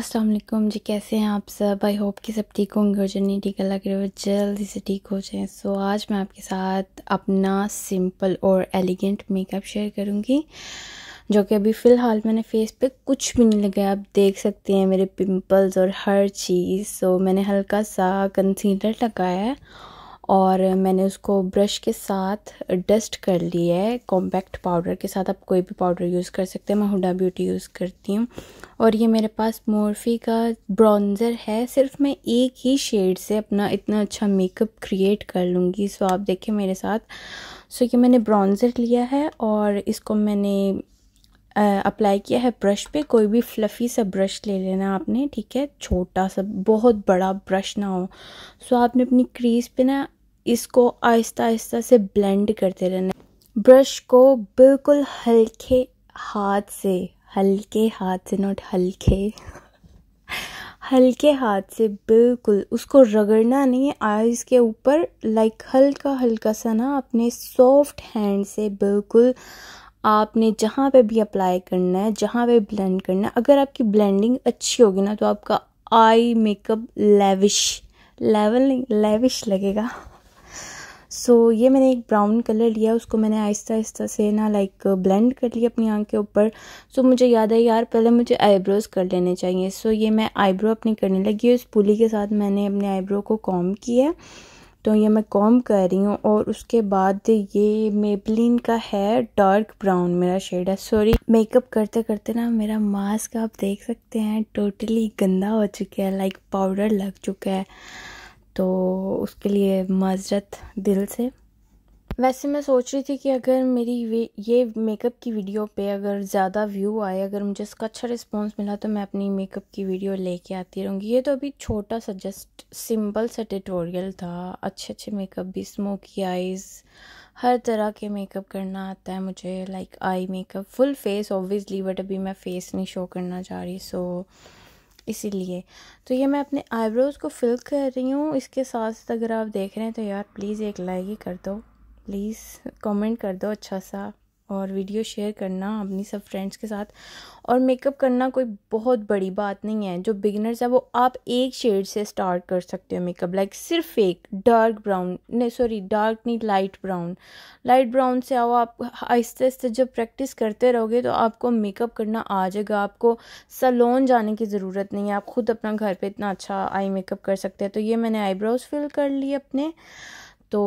अस्सलाम वालेकुम जी कैसे हैं आप सब आई होप कि सब ठीक होंगे और जन टीका लग रहे हो जल्दी से ठीक हो जाएं सो so, आज मैं आपके साथ अपना सिंपल और एलिगेंट मेकअप शेयर करूँगी जो कि अभी फ़िलहाल मैंने फेस पे कुछ भी नहीं लगाया आप देख सकते हैं मेरे पिंपल्स और हर चीज़ सो so, मैंने हल्का सा कंसीलर लगाया है और मैंने उसको ब्रश के साथ डस्ट कर लिया है कॉम्पैक्ट पाउडर के साथ आप कोई भी पाउडर यूज़ कर सकते हैं मैं हुडा ब्यूटी यूज़ करती हूँ और ये मेरे पास मोरफी का ब्राउन्ज़र है सिर्फ मैं एक ही शेड से अपना इतना अच्छा मेकअप क्रिएट कर लूँगी सो आप देखें मेरे साथ सो ये मैंने ब्राउन्ज़र लिया है और इसको मैंने अप्लाई किया है ब्रश पे कोई भी फ्लफ़ी सा ब्रश ले लेना आपने ठीक है छोटा सा बहुत बड़ा ब्रश ना हो सो आपने अपनी क्रीज पे ना इसको आहिस्ता आहिस्ता से ब्लेंड करते रहना ब्रश को बिल्कुल हल्के हाथ से हल्के हाथ से नॉट हल्के हल्के हाथ से बिल्कुल उसको रगड़ना नहीं है आइज़ के ऊपर लाइक हल्का हल्का सा ना अपने सॉफ्ट हैंड से बिल्कुल आपने जहाँ पे भी अप्लाई करना है जहाँ पे ब्लेंड करना है अगर आपकी ब्लेंडिंग अच्छी होगी ना तो आपका आई मेकअप लेविश लेवल नहीं लेविश लगेगा सो so, ये मैंने एक ब्राउन कलर लिया उसको मैंने आहिस्ता आहिस्ता से ना लाइक ब्लेंड uh, कर लिया अपनी आँख के ऊपर सो so, मुझे याद है यार पहले मुझे आईब्रोज़ कर लेने चाहिए सो so, ये मैं आईब्रो अपनी करने लगी उस पुली के साथ मैंने अपने आईब्रो को कॉम किया तो ये मैं कॉम कर रही हूँ और उसके बाद ये मेबलिन का है डार्क ब्राउन मेरा शेड है सॉरी मेकअप करते करते ना मेरा मास्क आप देख सकते हैं टोटली गंदा हो चुका है लाइक पाउडर लग चुका है तो उसके लिए माजरत दिल से वैसे मैं सोच रही थी कि अगर मेरी ये मेकअप की वीडियो पे अगर ज़्यादा व्यू आए अगर मुझे इसका अच्छा रिस्पांस मिला तो मैं अपनी मेकअप की वीडियो लेके आती रहूँगी ये तो अभी छोटा सा जस्ट सिंपल सा ट्यूटोरियल था अच्छे अच्छे मेकअप भी स्मोकी आइज़ हर तरह के मेकअप करना आता है मुझे like eye makeup full face obviously but अभी मैं फ़ेस नहीं शो करना चाह रही सो so, इसीलिए तो ये मैं अपने आईब्रोज़ को फिल कर रही हूँ इसके साथ साथ अगर आप देख रहे हैं तो यार प्लीज़ एक लाइक ही कर दो प्लीज़ कमेंट कर दो अच्छा सा और वीडियो शेयर करना अपनी सब फ्रेंड्स के साथ और मेकअप करना कोई बहुत बड़ी बात नहीं है जो बिगिनर्स है वो आप एक शेड से स्टार्ट कर सकते हो मेकअप लाइक सिर्फ एक डार्क ब्राउन नहीं सॉरी डार्क नहीं लाइट ब्राउन लाइट ब्राउन से आओ आप आहिस्ते आहिस्ते जब प्रैक्टिस करते रहोगे तो आपको मेकअप करना आ जाएगा आपको सलोन जाने की ज़रूरत नहीं है आप खुद अपना घर पर इतना अच्छा आई मेकअप कर सकते हैं तो ये मैंने आईब्रोज फिल कर लिए अपने तो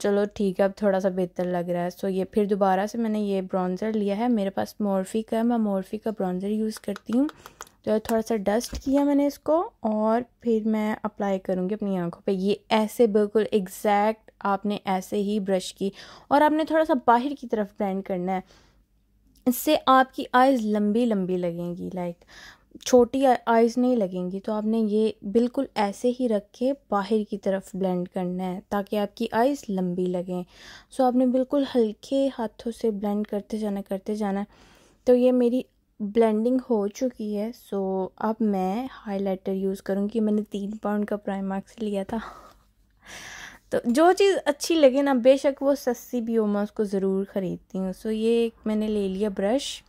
चलो ठीक है अब थोड़ा सा बेहतर लग रहा है सो ये फिर दोबारा से मैंने ये ब्रॉन्ज़र लिया है मेरे पास मोरफी का है मैं मोरफी का ब्रॉन्ज़र यूज़ करती हूँ तो थोड़ा सा डस्ट किया मैंने इसको और फिर मैं अप्लाई करूँगी अपनी आँखों पे ये ऐसे बिल्कुल एग्जैक्ट आपने ऐसे ही ब्रश की और आपने थोड़ा सा बाहर की तरफ ब्लेंड करना है इससे आपकी आइज़ लंबी लंबी लगेंगी लाइक छोटी आइज़ नहीं लगेंगी तो आपने ये बिल्कुल ऐसे ही रख के बाहर की तरफ ब्लेंड करना है ताकि आपकी आइज़ लंबी लगें सो आपने बिल्कुल हल्के हाथों से ब्लेंड करते जाना करते जाना तो ये मेरी ब्लेंडिंग हो चुकी है सो अब मैं हाइलाइटर यूज़ करूँगी मैंने तीन पाउंड का प्राइमार्क्स लिया था तो जो चीज़ अच्छी लगे ना बेशक वो सस्ती भी हो मैं उसको ज़रूर ख़रीदती हूँ सो ये मैंने ले लिया ब्रश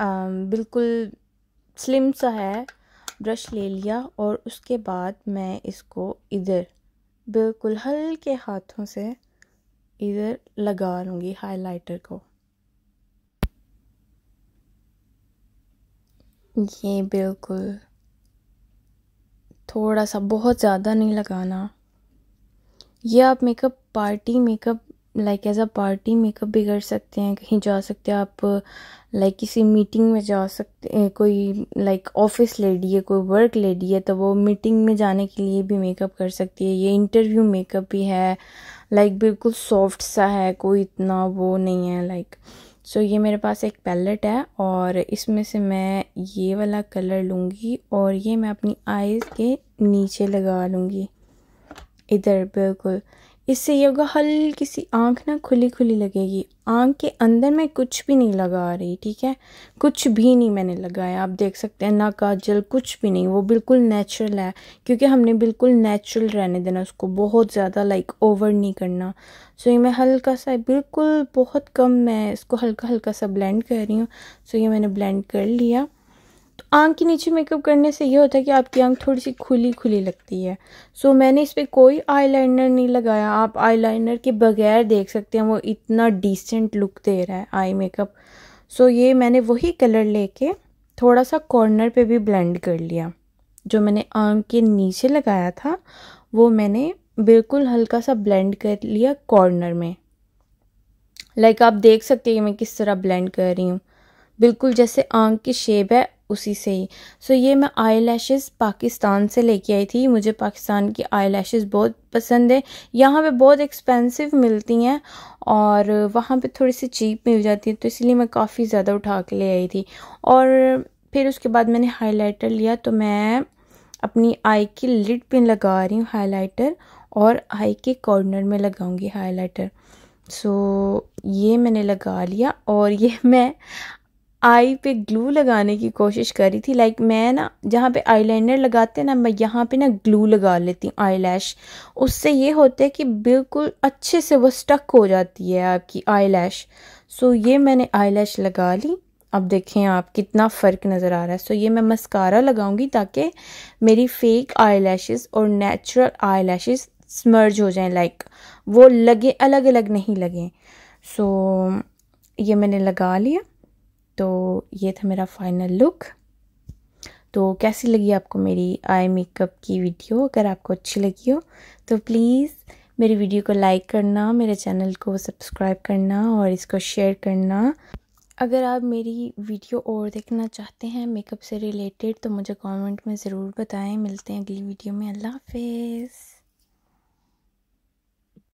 आ, बिल्कुल स्लिम सा है ब्रश ले लिया और उसके बाद मैं इसको इधर बिल्कुल हल्के हाथों से इधर लगा लूँगी हाइलाइटर को ये बिल्कुल थोड़ा सा बहुत ज़्यादा नहीं लगाना यह आप makeup party makeup like as a party makeup भी कर सकते हैं कहीं जा सकते हैं आप लाइक किसी मीटिंग में जा सकते हैं कोई लाइक ऑफिस लेडी है कोई वर्क लेडी है तो वो मीटिंग में जाने के लिए भी मेकअप कर सकती है ये इंटरव्यू मेकअप भी है लाइक बिल्कुल सॉफ्ट सा है कोई इतना वो नहीं है लाइक सो so, ये मेरे पास एक पैलेट है और इसमें से मैं ये वाला कलर लूँगी और ये मैं अपनी आइज़ के नीचे लगा लूँगी इधर बिल्कुल इससे ये होगा हल्की सी आँख ना खुली खुली लगेगी आँख के अंदर मैं कुछ भी नहीं लगा रही ठीक है कुछ भी नहीं मैंने लगाया आप देख सकते हैं ना काजल कुछ भी नहीं वो बिल्कुल नेचुरल है क्योंकि हमने बिल्कुल नेचुरल रहने देना उसको बहुत ज़्यादा लाइक ओवर नहीं करना सो ये मैं हल्का सा बिल्कुल बहुत कम मैं इसको हल्का हल्का सा ब्लेंड कर रही हूँ सो ये मैंने ब्लेंड कर लिया तो आंख के नीचे मेकअप करने से ये होता है कि आपकी आंख थोड़ी सी खुली खुली लगती है सो so, मैंने इस पर कोई आईलाइनर नहीं लगाया आप आईलाइनर के बगैर देख सकते हैं वो इतना डिसेंट लुक दे रहा है आई मेकअप सो so, ये मैंने वही कलर लेके थोड़ा सा कॉर्नर पे भी ब्लेंड कर लिया जो मैंने आंख के नीचे लगाया था वो मैंने बिल्कुल हल्का सा ब्लेंड कर लिया कॉर्नर में लाइक like आप देख सकते हैं मैं किस तरह ब्लेंड कर रही हूँ बिल्कुल जैसे आंख की शेप है उसी से ही सो ये मैं आई लैशेज़ पाकिस्तान से लेके आई थी मुझे पाकिस्तान की आई लैशेज़ बहुत पसंद है यहाँ पे बहुत एक्सपेंसिव मिलती हैं और वहाँ पे थोड़ी सी चीप मिल जाती है तो इसलिए मैं काफ़ी ज़्यादा उठा के ले आई थी और फिर उसके बाद मैंने हाइलाइटर लिया तो मैं अपनी आई की लिड पिन लगा रही हूँ हाईलाइटर और आई के कॉर्नर में लगाऊंगी हाइलाइटर सो so, ये मैंने लगा लिया और ये मैं आई पे ग्लू लगाने की कोशिश करी थी लाइक मैं ना जहाँ पे आईलाइनर लगाते हैं ना मैं यहाँ पे ना ग्लू लगा लेती हूँ आईलैश उससे ये होता है कि बिल्कुल अच्छे से वो स्टक हो जाती है आपकी आईलैश सो ये मैंने आईलैश लगा ली अब देखें आप कितना फ़र्क नज़र आ रहा है सो ये मैं मस्कारा लगाऊंगी ताकि मेरी फेक आई और नेचुरल लैशेज़ स्मर्ज हो जाएँ लाइक वो लगे अलग अलग नहीं लगें सो ये मैंने लगा लिया तो ये था मेरा फाइनल लुक तो कैसी लगी आपको मेरी आई मेकअप की वीडियो अगर आपको अच्छी लगी हो तो प्लीज़ मेरी वीडियो को लाइक करना मेरे चैनल को सब्सक्राइब करना और इसको शेयर करना अगर आप मेरी वीडियो और देखना चाहते हैं मेकअप से रिलेटेड तो मुझे कमेंट में ज़रूर बताएं मिलते हैं अगली वीडियो में अल्लाह हाफिज़